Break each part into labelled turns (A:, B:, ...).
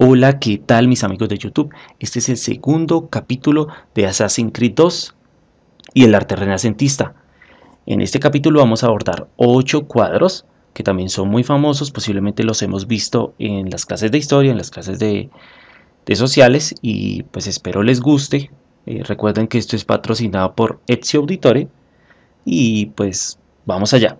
A: Hola, ¿qué tal mis amigos de YouTube? Este es el segundo capítulo de Assassin's Creed 2 y el arte renacentista. En este capítulo vamos a abordar 8 cuadros que también son muy famosos, posiblemente los hemos visto en las clases de historia, en las clases de, sociales y pues espero les guste. Eh, recuerden que esto es patrocinado por Etsy Auditore y pues vamos allá.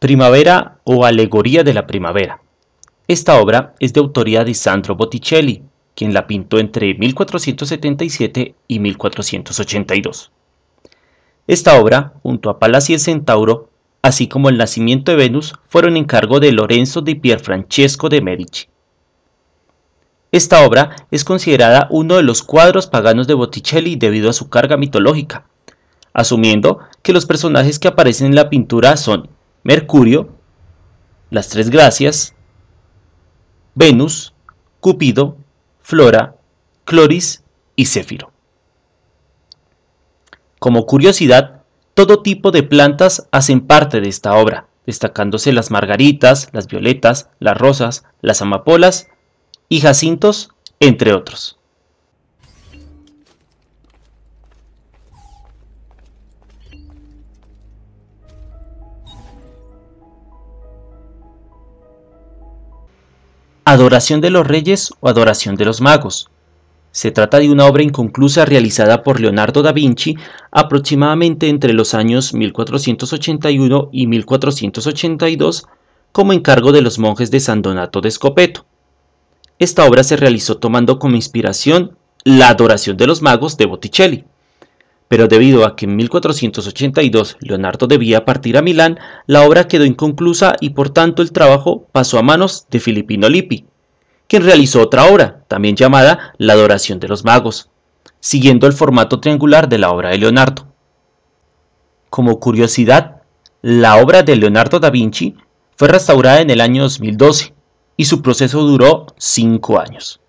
A: Primavera o Alegoría de la Primavera. Esta obra es de autoría de Sandro Botticelli, quien la pintó entre 1477 y 1482. Esta obra, junto a Palacio y el Centauro, así como El Nacimiento de Venus, fueron encargo de Lorenzo di Pierfrancesco de Medici. Esta obra es considerada uno de los cuadros paganos de Botticelli debido a su carga mitológica, asumiendo que los personajes que aparecen en la pintura son Mercurio, las tres gracias, Venus, Cupido, Flora, Cloris y Céfiro. Como curiosidad, todo tipo de plantas hacen parte de esta obra, destacándose las margaritas, las violetas, las rosas, las amapolas y jacintos, entre otros. Adoración de los Reyes o Adoración de los Magos. Se trata de una obra inconclusa realizada por Leonardo da Vinci aproximadamente entre los años 1481 y 1482 como encargo de los monjes de San Donato de Escopeto. Esta obra se realizó tomando como inspiración la adoración de los magos de Botticelli pero debido a que en 1482 Leonardo debía partir a Milán, la obra quedó inconclusa y por tanto el trabajo pasó a manos de Filippino Lippi, quien realizó otra obra, también llamada La Adoración de los Magos, siguiendo el formato triangular de la obra de Leonardo. Como curiosidad, la obra de Leonardo da Vinci fue restaurada en el año 2012 y su proceso duró cinco años.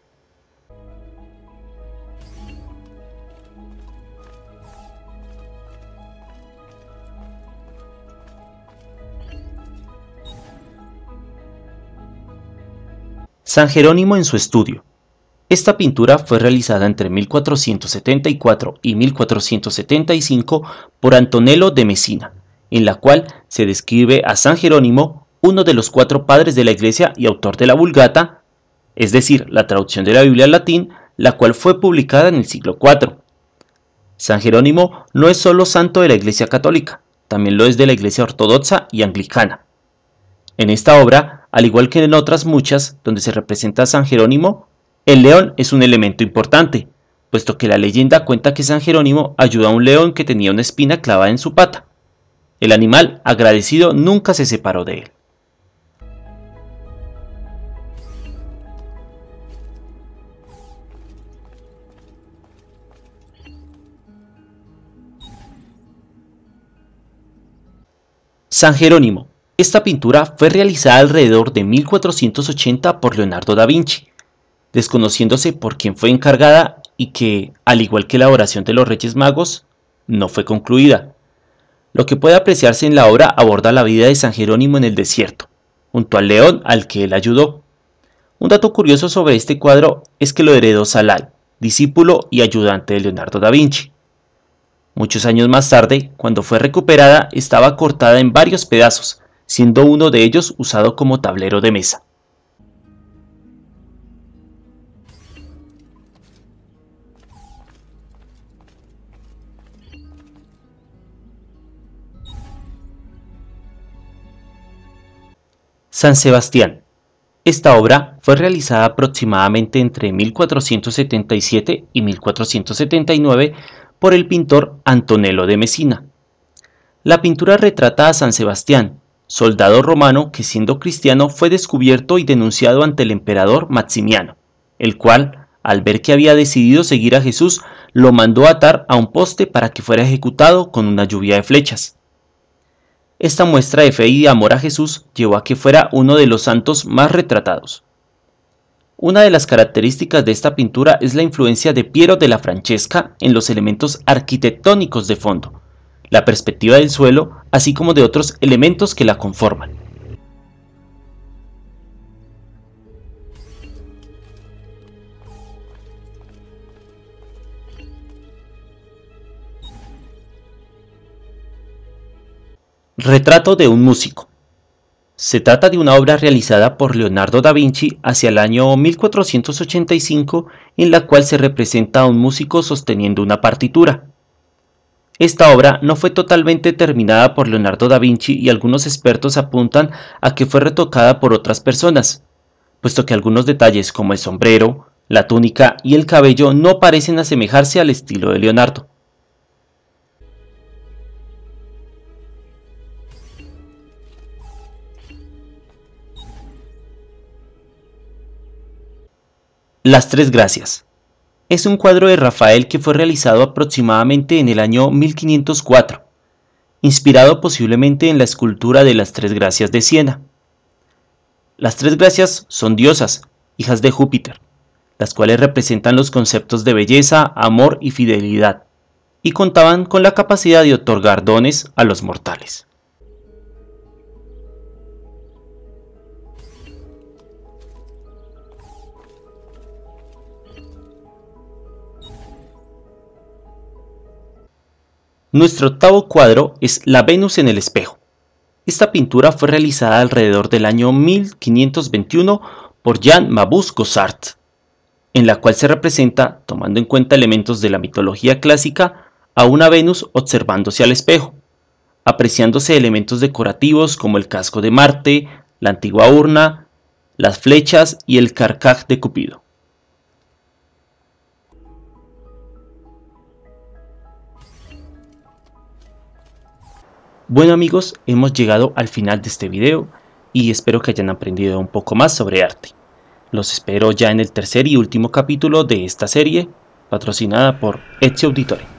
A: San Jerónimo en su estudio. Esta pintura fue realizada entre 1474 y 1475 por Antonello de Messina, en la cual se describe a San Jerónimo, uno de los cuatro padres de la Iglesia y autor de la Vulgata, es decir, la traducción de la Biblia al latín, la cual fue publicada en el siglo IV. San Jerónimo no es solo santo de la Iglesia católica, también lo es de la Iglesia ortodoxa y anglicana. En esta obra al igual que en otras muchas donde se representa a San Jerónimo, el león es un elemento importante, puesto que la leyenda cuenta que San Jerónimo ayudó a un león que tenía una espina clavada en su pata. El animal, agradecido, nunca se separó de él. San Jerónimo, esta pintura fue realizada alrededor de 1480 por Leonardo da Vinci, desconociéndose por quién fue encargada y que, al igual que la oración de los Reyes Magos, no fue concluida. Lo que puede apreciarse en la obra aborda la vida de San Jerónimo en el desierto, junto al león al que él ayudó. Un dato curioso sobre este cuadro es que lo heredó Salai, discípulo y ayudante de Leonardo da Vinci. Muchos años más tarde, cuando fue recuperada, estaba cortada en varios pedazos, siendo uno de ellos usado como tablero de mesa. San Sebastián. Esta obra fue realizada aproximadamente entre 1477 y 1479 por el pintor Antonello de Messina. La pintura retrata a San Sebastián, soldado romano que siendo cristiano fue descubierto y denunciado ante el emperador Maximiano, el cual, al ver que había decidido seguir a Jesús, lo mandó atar a un poste para que fuera ejecutado con una lluvia de flechas. Esta muestra de fe y amor a Jesús llevó a que fuera uno de los santos más retratados. Una de las características de esta pintura es la influencia de Piero de la Francesca en los elementos arquitectónicos de fondo, la perspectiva del suelo, así como de otros elementos que la conforman. Retrato de un músico. Se trata de una obra realizada por Leonardo da Vinci hacia el año 1485 en la cual se representa a un músico sosteniendo una partitura. Esta obra no fue totalmente terminada por Leonardo da Vinci y algunos expertos apuntan a que fue retocada por otras personas, puesto que algunos detalles como el sombrero, la túnica y el cabello no parecen asemejarse al estilo de Leonardo. Las tres gracias es un cuadro de Rafael que fue realizado aproximadamente en el año 1504, inspirado posiblemente en la escultura de las Tres Gracias de Siena. Las Tres Gracias son diosas, hijas de Júpiter, las cuales representan los conceptos de belleza, amor y fidelidad, y contaban con la capacidad de otorgar dones a los mortales. Nuestro octavo cuadro es La Venus en el espejo. Esta pintura fue realizada alrededor del año 1521 por Jean Mabuse gossart en la cual se representa, tomando en cuenta elementos de la mitología clásica, a una Venus observándose al espejo, apreciándose elementos decorativos como el casco de Marte, la antigua urna, las flechas y el carcaj de Cupido. Bueno amigos, hemos llegado al final de este video y espero que hayan aprendido un poco más sobre arte. Los espero ya en el tercer y último capítulo de esta serie, patrocinada por Etsy Auditore.